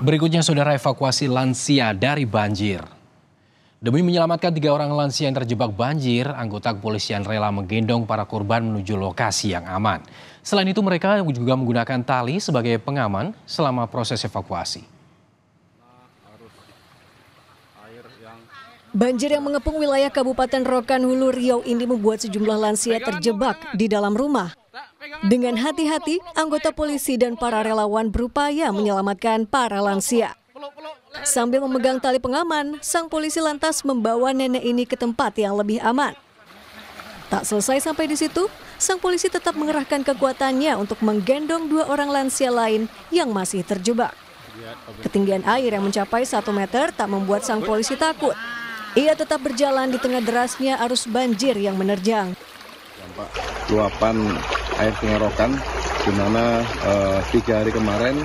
Berikutnya saudara evakuasi lansia dari banjir. Demi menyelamatkan tiga orang lansia yang terjebak banjir, anggota kepolisian rela menggendong para korban menuju lokasi yang aman. Selain itu mereka juga menggunakan tali sebagai pengaman selama proses evakuasi. Banjir yang mengepung wilayah Kabupaten Rokan Hulu Riau ini membuat sejumlah lansia terjebak di dalam rumah. Dengan hati-hati, anggota polisi dan para relawan berupaya menyelamatkan para lansia. Sambil memegang tali pengaman, sang polisi lantas membawa nenek ini ke tempat yang lebih aman. Tak selesai sampai di situ, sang polisi tetap mengerahkan kekuatannya untuk menggendong dua orang lansia lain yang masih terjebak. Ketinggian air yang mencapai satu meter tak membuat sang polisi takut. Ia tetap berjalan di tengah derasnya arus banjir yang menerjang. Pak luapan air sungai Rokan di mana uh, tiga hari kemarin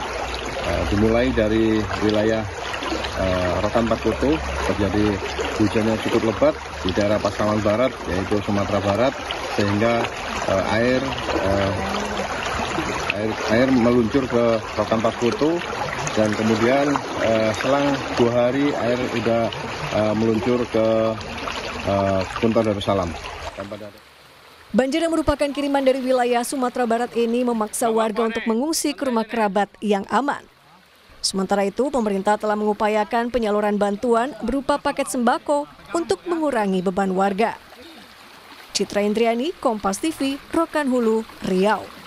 uh, dimulai dari wilayah uh, eh, Rokan Pakutu terjadi hujan yang cukup lebat di daerah Pasaman Barat yaitu Sumatera Barat sehingga uh, air uh, air air meluncur ke Rokan Pakutu dan kemudian uh, selang dua hari air sudah uh, meluncur ke uh, Punta Darussalam. Tanpa Banjir yang merupakan kiriman dari wilayah Sumatera Barat ini memaksa warga untuk mengungsi ke rumah kerabat yang aman. Sementara itu, pemerintah telah mengupayakan penyaluran bantuan berupa paket sembako untuk mengurangi beban warga. Citra Indriani, Kompas TV, Rokan Hulu, Riau.